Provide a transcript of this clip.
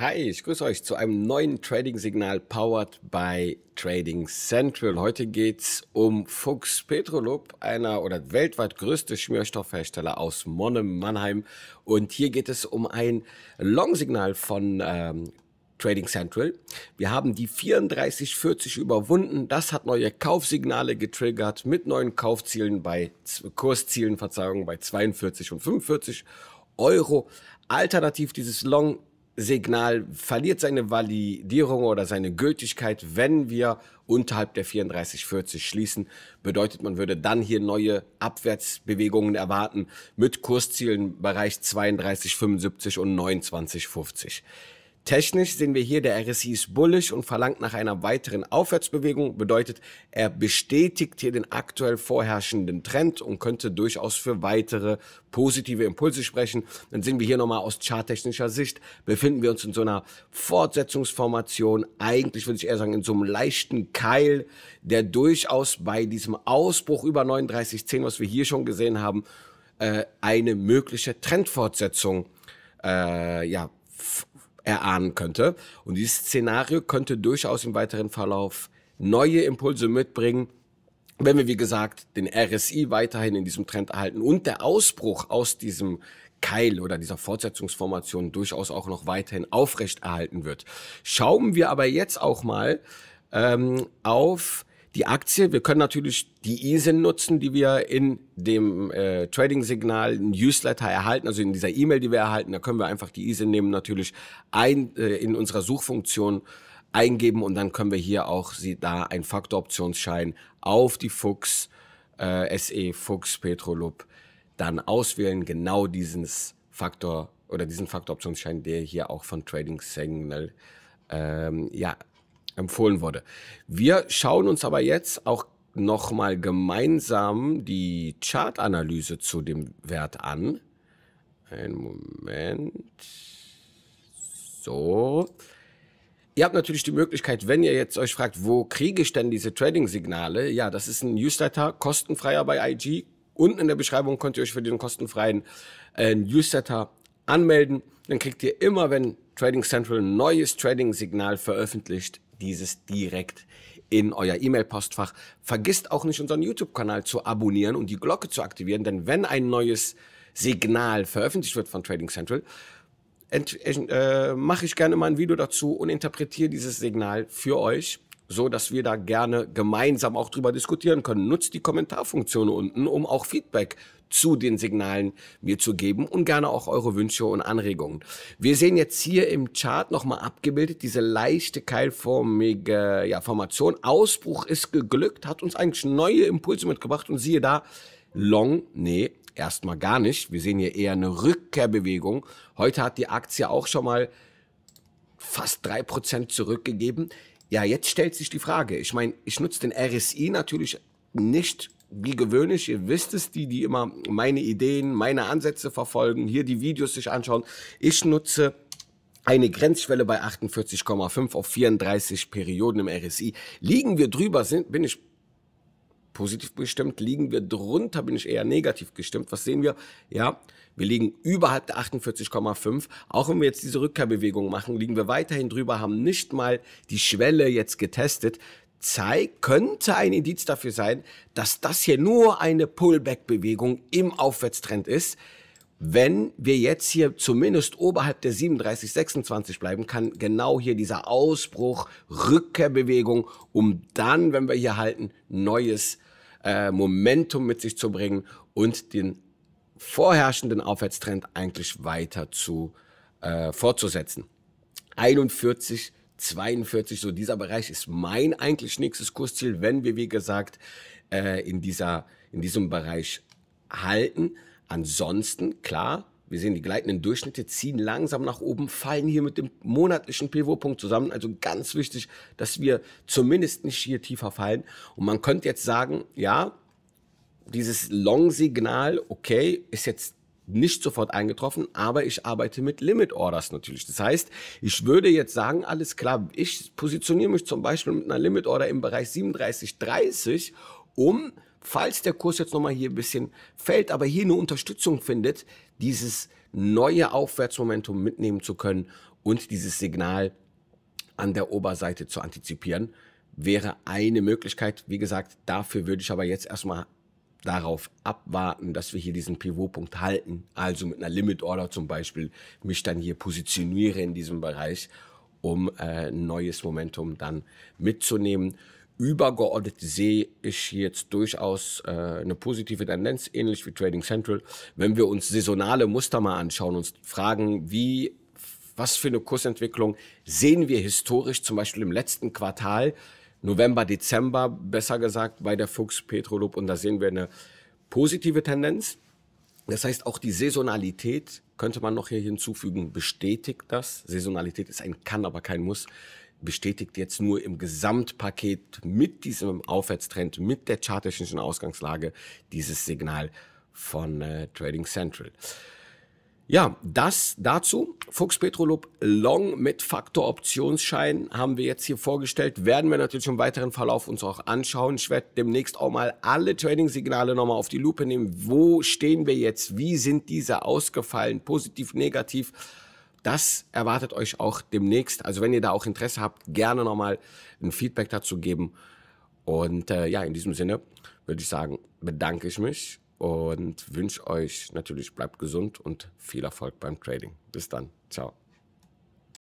Hi, ich grüße euch zu einem neuen Trading-Signal powered by Trading Central. Heute geht es um Fuchs Petrolub, einer oder weltweit größte Schmierstoffhersteller aus Monnem, Mannheim. Und hier geht es um ein Long-Signal von ähm, Trading Central. Wir haben die 34,40 überwunden. Das hat neue Kaufsignale getriggert mit neuen Kaufzielen bei Kurszielen, Verzeihung, bei 42 und 45 Euro. Alternativ dieses Long Signal verliert seine Validierung oder seine Gültigkeit, wenn wir unterhalb der 34,40 schließen. Bedeutet, man würde dann hier neue Abwärtsbewegungen erwarten mit Kurszielen im Bereich 32,75 und 29,50. Technisch sehen wir hier, der RSI ist bullisch und verlangt nach einer weiteren Aufwärtsbewegung, bedeutet, er bestätigt hier den aktuell vorherrschenden Trend und könnte durchaus für weitere positive Impulse sprechen. Dann sehen wir hier nochmal aus charttechnischer Sicht, befinden wir uns in so einer Fortsetzungsformation, eigentlich würde ich eher sagen in so einem leichten Keil, der durchaus bei diesem Ausbruch über 39,10, was wir hier schon gesehen haben, äh, eine mögliche Trendfortsetzung äh, ja, erahnen könnte. Und dieses Szenario könnte durchaus im weiteren Verlauf neue Impulse mitbringen, wenn wir, wie gesagt, den RSI weiterhin in diesem Trend erhalten und der Ausbruch aus diesem Keil oder dieser Fortsetzungsformation durchaus auch noch weiterhin aufrecht erhalten wird. Schauen wir aber jetzt auch mal ähm, auf die Aktie. Wir können natürlich die ISIN nutzen, die wir in dem äh, Trading-Signal Newsletter erhalten, also in dieser E-Mail, die wir erhalten. Da können wir einfach die ISIN nehmen, natürlich ein, äh, in unserer Suchfunktion eingeben und dann können wir hier auch sie da einen Faktoroptionsschein auf die Fuchs äh, SE Fuchs Petrolub dann auswählen. Genau diesen Faktor oder diesen Faktoroptionsschein, der hier auch von Trading Signal ähm, ja, empfohlen wurde. Wir schauen uns aber jetzt auch nochmal gemeinsam die Chartanalyse zu dem Wert an. Ein Moment. So. Ihr habt natürlich die Möglichkeit, wenn ihr jetzt euch fragt, wo kriege ich denn diese Trading-Signale? Ja, das ist ein Newsletter, kostenfreier bei IG. Unten in der Beschreibung könnt ihr euch für den kostenfreien äh, Newsletter anmelden. Dann kriegt ihr immer, wenn Trading Central ein neues Trading-Signal veröffentlicht, dieses direkt in euer E-Mail-Postfach. Vergisst auch nicht, unseren YouTube-Kanal zu abonnieren und die Glocke zu aktivieren, denn wenn ein neues Signal veröffentlicht wird von Trading Central, äh, mache ich gerne mal ein Video dazu und interpretiere dieses Signal für euch so dass wir da gerne gemeinsam auch drüber diskutieren können. Nutzt die Kommentarfunktion unten, um auch Feedback zu den Signalen mir zu geben und gerne auch eure Wünsche und Anregungen. Wir sehen jetzt hier im Chart nochmal abgebildet diese leichte keilformige ja, Formation. Ausbruch ist geglückt, hat uns eigentlich neue Impulse mitgebracht und siehe da, Long, nee, erstmal gar nicht. Wir sehen hier eher eine Rückkehrbewegung. Heute hat die Aktie auch schon mal fast drei Prozent zurückgegeben. Ja, jetzt stellt sich die Frage. Ich meine, ich nutze den RSI natürlich nicht wie gewöhnlich. Ihr wisst es, die, die immer meine Ideen, meine Ansätze verfolgen, hier die Videos sich anschauen. Ich nutze eine Grenzschwelle bei 48,5 auf 34 Perioden im RSI. Liegen wir drüber, sind, bin ich positiv gestimmt, liegen wir drunter, bin ich eher negativ gestimmt. Was sehen wir? Ja, wir liegen überhalb der 48,5. Auch wenn wir jetzt diese Rückkehrbewegung machen, liegen wir weiterhin drüber, haben nicht mal die Schwelle jetzt getestet. Zeig, könnte ein Indiz dafür sein, dass das hier nur eine Pullback-Bewegung im Aufwärtstrend ist wenn wir jetzt hier zumindest oberhalb der 37, 26 bleiben, kann genau hier dieser Ausbruch, Rückkehrbewegung, um dann, wenn wir hier halten, neues äh, Momentum mit sich zu bringen und den vorherrschenden Aufwärtstrend eigentlich weiter zu äh, fortzusetzen. 41, 42, so dieser Bereich ist mein eigentlich nächstes Kursziel, wenn wir, wie gesagt, äh, in, dieser, in diesem Bereich halten. Ansonsten, klar, wir sehen die gleitenden Durchschnitte ziehen langsam nach oben, fallen hier mit dem monatlichen Pivotpunkt zusammen. Also ganz wichtig, dass wir zumindest nicht hier tiefer fallen. Und man könnte jetzt sagen, ja, dieses Long-Signal, okay, ist jetzt nicht sofort eingetroffen, aber ich arbeite mit Limit Orders natürlich. Das heißt, ich würde jetzt sagen, alles klar, ich positioniere mich zum Beispiel mit einer Limit Order im Bereich 37,30, um falls der Kurs jetzt nochmal hier ein bisschen fällt, aber hier eine Unterstützung findet, dieses neue Aufwärtsmomentum mitnehmen zu können und dieses Signal an der Oberseite zu antizipieren, wäre eine Möglichkeit. Wie gesagt, dafür würde ich aber jetzt erstmal darauf abwarten, dass wir hier diesen Pivotpunkt halten, also mit einer Limit Order zum Beispiel mich dann hier positioniere in diesem Bereich, um äh, neues Momentum dann mitzunehmen übergeordnet sehe ich jetzt durchaus äh, eine positive Tendenz, ähnlich wie Trading Central. Wenn wir uns saisonale Muster mal anschauen und fragen, wie, was für eine Kursentwicklung sehen wir historisch zum Beispiel im letzten Quartal, November, Dezember, besser gesagt, bei der Fuchs Petrolub und da sehen wir eine positive Tendenz. Das heißt, auch die Saisonalität könnte man noch hier hinzufügen, bestätigt das. Saisonalität ist ein Kann, aber kein Muss bestätigt jetzt nur im Gesamtpaket mit diesem Aufwärtstrend, mit der charttechnischen Ausgangslage dieses Signal von äh, Trading Central. Ja, das dazu. Fuchs Petrolub Long mit Faktor Optionsschein haben wir jetzt hier vorgestellt. Werden wir natürlich im weiteren Verlauf uns auch anschauen. Ich werde demnächst auch mal alle Trading-Signale nochmal auf die Lupe nehmen. Wo stehen wir jetzt? Wie sind diese ausgefallen? Positiv, negativ? das erwartet euch auch demnächst. Also wenn ihr da auch Interesse habt, gerne nochmal ein Feedback dazu geben. Und äh, ja, in diesem Sinne würde ich sagen, bedanke ich mich und wünsche euch natürlich, bleibt gesund und viel Erfolg beim Trading. Bis dann. Ciao.